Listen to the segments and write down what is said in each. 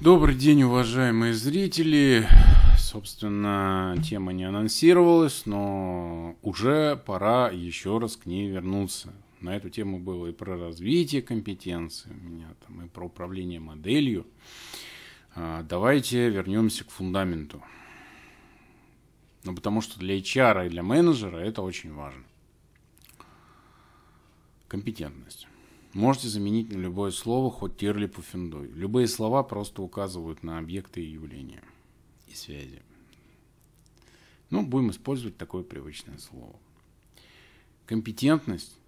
Добрый день, уважаемые зрители. Собственно, тема не анонсировалась, но уже пора еще раз к ней вернуться. На эту тему было и про развитие компетенции у меня, там, и про управление моделью. А, давайте вернемся к фундаменту. Ну, потому что для HR и для менеджера это очень важно. Компетентность. Можете заменить на любое слово хоть терли пуфендуй. Любые слова просто указывают на объекты и явления и связи. Ну, будем использовать такое привычное слово. Компетентность,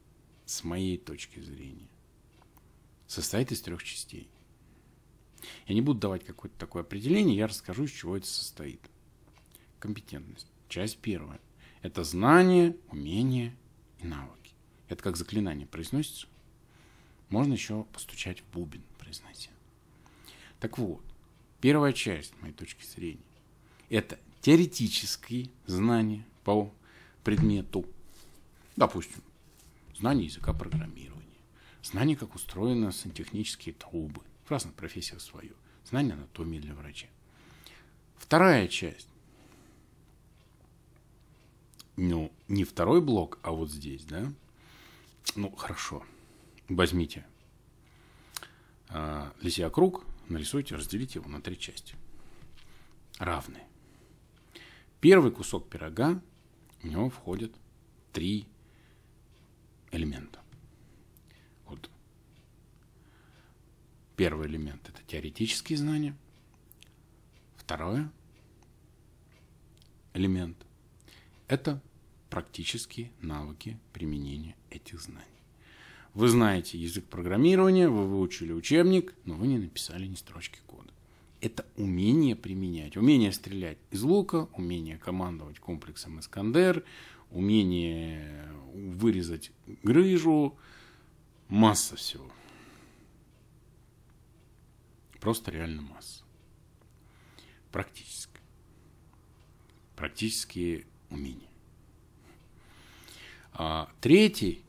с моей точки зрения, состоит из трех частей. Я не буду давать какое-то такое определение, я расскажу, из чего это состоит. Компетентность. Часть первая. Это знание, умение и навыки. Это как заклинание произносится. Можно еще постучать в бубен, признайте. Так вот, первая часть, моей точки зрения, это теоретические знания по предмету. Допустим, знания языка программирования, знания, как устроены сантехнические трубы, в разных профессиях свое, знания анатомии для врача. Вторая часть. Ну, не второй блок, а вот здесь, да? Ну, хорошо, Возьмите а, лисий круг, нарисуйте, разделите его на три части. Равные. Первый кусок пирога, в него входят три элемента. Вот. Первый элемент – это теоретические знания. Второе элемент – это практические навыки применения этих знаний. Вы знаете язык программирования, вы выучили учебник, но вы не написали ни строчки кода. Это умение применять, умение стрелять из лука, умение командовать комплексом Искандер, умение вырезать грыжу, масса всего. Просто реально масса. Практически. Практические умения. А третий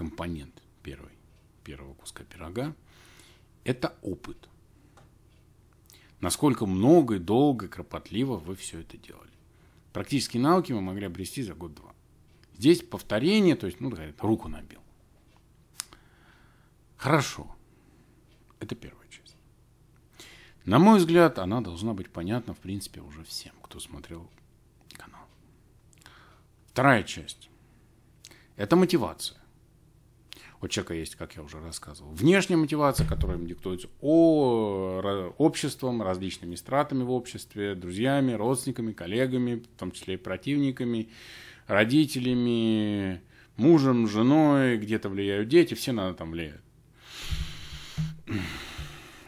компонент первый, первого куска пирога – это опыт. Насколько много, долго, кропотливо вы все это делали. Практические навыки вы могли обрести за год-два. Здесь повторение, то есть, ну, говорят, руку набил. Хорошо. Это первая часть. На мой взгляд, она должна быть понятна, в принципе, уже всем, кто смотрел канал. Вторая часть. Это мотивация. У человека есть, как я уже рассказывал, внешняя мотивация, которая им диктуется о, обществом, различными стратами в обществе, друзьями, родственниками, коллегами, в том числе и противниками, родителями, мужем, женой, где-то влияют дети, все надо там влияют.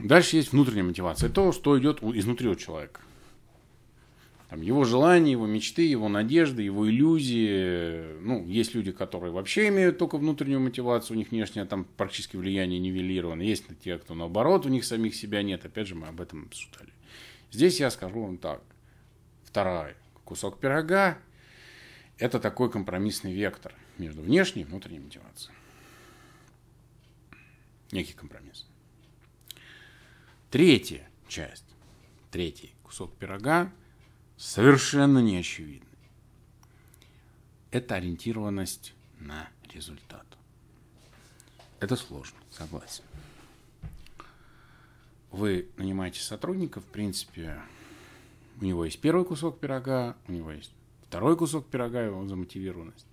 Дальше есть внутренняя мотивация, то, что идет изнутри у человека там, его желания, его мечты, его надежды, его иллюзии. Ну, есть люди, которые вообще имеют только внутреннюю мотивацию, у них внешнее там практически влияние нивелировано. Есть те, кто наоборот, у них самих себя нет. Опять же, мы об этом обсуждали. Здесь я скажу вам так. Вторая. Кусок пирога – это такой компромиссный вектор между внешней и внутренней мотивацией. Некий компромисс. Третья часть, третий кусок пирога совершенно неочевидный. Это ориентированность на результат. Это сложно, согласен. Вы нанимаете сотрудника, в принципе, у него есть первый кусок пирога, у него есть второй кусок пирога, его замотивированность.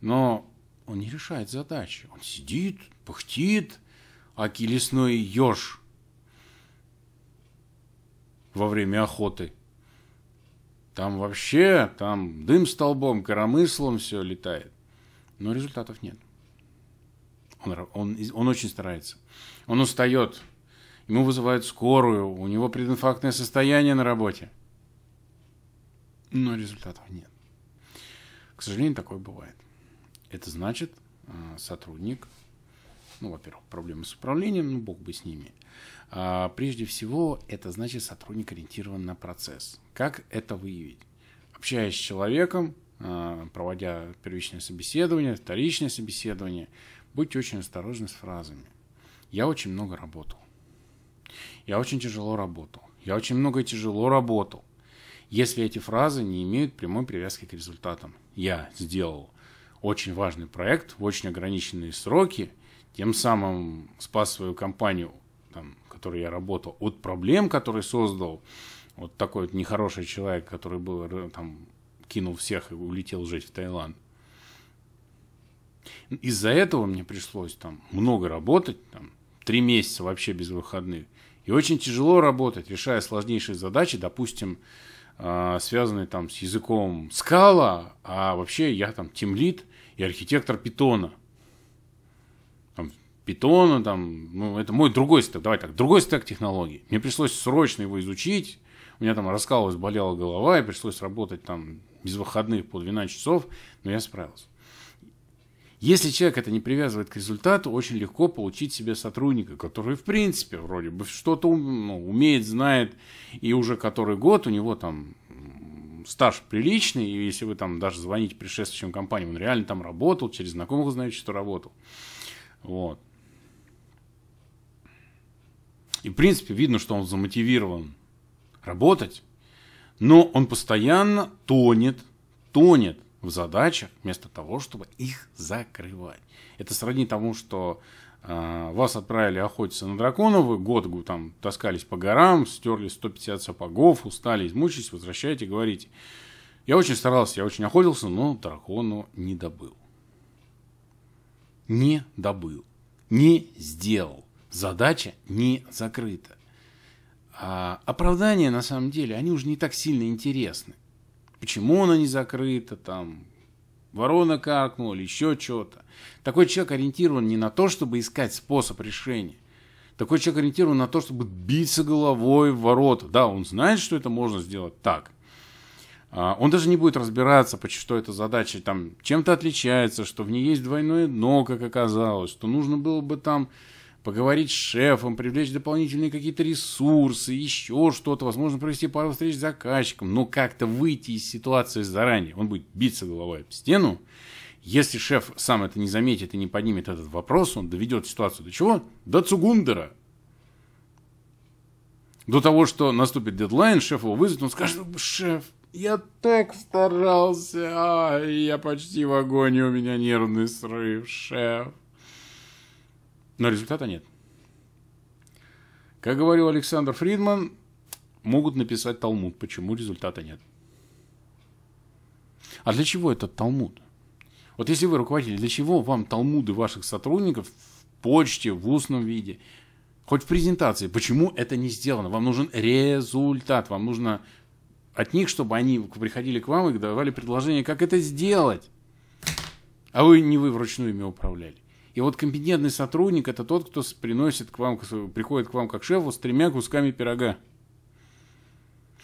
Но он не решает задачи. Он сидит, пыхтит, аки лесной еж во время охоты – там вообще, там дым столбом, коромыслом все летает. Но результатов нет. Он, он, он очень старается. Он устает. Ему вызывают скорую. У него прединфарктное состояние на работе. Но результатов нет. К сожалению, такое бывает. Это значит, а, сотрудник ну, во-первых, проблемы с управлением, ну, бог бы с ними. А, прежде всего, это значит, сотрудник ориентирован на процесс. Как это выявить? Общаясь с человеком, а, проводя первичное собеседование, вторичное собеседование, будьте очень осторожны с фразами. Я очень много работал. Я очень тяжело работал. Я очень много тяжело работал. Если эти фразы не имеют прямой привязки к результатам. Я сделал очень важный проект в очень ограниченные сроки, тем самым спас свою компанию, там, в которой я работал, от проблем, которые создал вот такой вот нехороший человек, который был там кинул всех и улетел жить в Таиланд. Из-за этого мне пришлось там много работать, там, три месяца вообще без выходных. И очень тяжело работать, решая сложнейшие задачи, допустим, а, связанные там с языком скала, а вообще я там тимлит, и архитектор Питона. Там, Питона, там, ну, это мой другой стек, давай так, другой стек технологий. Мне пришлось срочно его изучить, у меня там раскалывалась, болела голова, и пришлось работать там без выходных по 12 часов, но я справился. Если человек это не привязывает к результату, очень легко получить себе сотрудника, который, в принципе, вроде бы что-то ну, умеет, знает, и уже который год у него там стаж приличный, и если вы там даже звоните предшествующим компаниям, он реально там работал, через знакомых знаете, что работал. Вот. И, в принципе, видно, что он замотивирован работать, но он постоянно тонет, тонет в задачах, вместо того, чтобы их закрывать. Это сродни тому, что а, вас отправили охотиться на дракона, вы год там таскались по горам, стерли 150 сапогов, устали, измучились, возвращаете, говорите. Я очень старался, я очень охотился, но дракону не добыл. Не добыл. Не сделал. Задача не закрыта. А оправдания, на самом деле, они уже не так сильно интересны. Почему она не закрыта, там, Ворона каркнула, еще что-то. Такой человек ориентирован не на то, чтобы искать способ решения. Такой человек ориентирован на то, чтобы биться головой в ворота. Да, он знает, что это можно сделать так. А, он даже не будет разбираться, что эта задача там чем-то отличается, что в ней есть двойное дно, как оказалось, что нужно было бы там поговорить с шефом, привлечь дополнительные какие-то ресурсы, еще что-то, возможно, провести пару встреч с заказчиком, но как-то выйти из ситуации заранее. Он будет биться головой об стену. Если шеф сам это не заметит и не поднимет этот вопрос, он доведет ситуацию до чего? До Цугундера. До того, что наступит дедлайн, шеф его вызовет, он скажет, шеф, я так старался, а я почти в агонии, у меня нервный срыв, шеф но результата нет. Как говорил Александр Фридман, могут написать Талмуд, почему результата нет. А для чего этот Талмуд? Вот если вы руководитель, для чего вам Талмуды ваших сотрудников в почте, в устном виде, хоть в презентации, почему это не сделано? Вам нужен результат, вам нужно от них, чтобы они приходили к вам и давали предложение, как это сделать. А вы не вы вручную ими управляли. И вот компетентный сотрудник – это тот, кто приносит к вам, приходит к вам как шефу с тремя кусками пирога.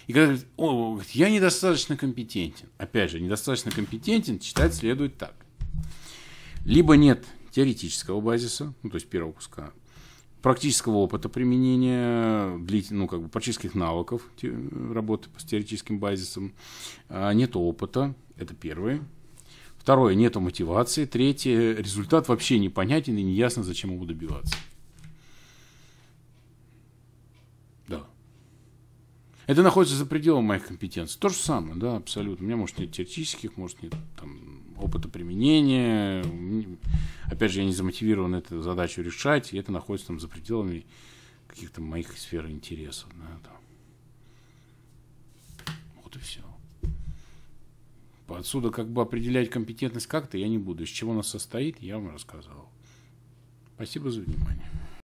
И когда говорит, о, я недостаточно компетентен. Опять же, недостаточно компетентен читать следует так. Либо нет теоретического базиса, ну, то есть первого куска, практического опыта применения, ну, как бы практических навыков работы с теоретическим базисом, а нет опыта, это первое. Второе, нету мотивации. Третье, результат вообще непонятен и неясно, зачем его добиваться. Да. Это находится за пределом моих компетенций. То же самое, да, абсолютно. У меня, может, нет теоретических, может, нет там, опыта применения. Опять же, я не замотивирован эту задачу решать, и это находится там за пределами каких-то моих сфер интересов. да. Вот и все. Типа, отсюда как бы определять компетентность как-то я не буду. Из чего она состоит, я вам рассказал. Спасибо за внимание.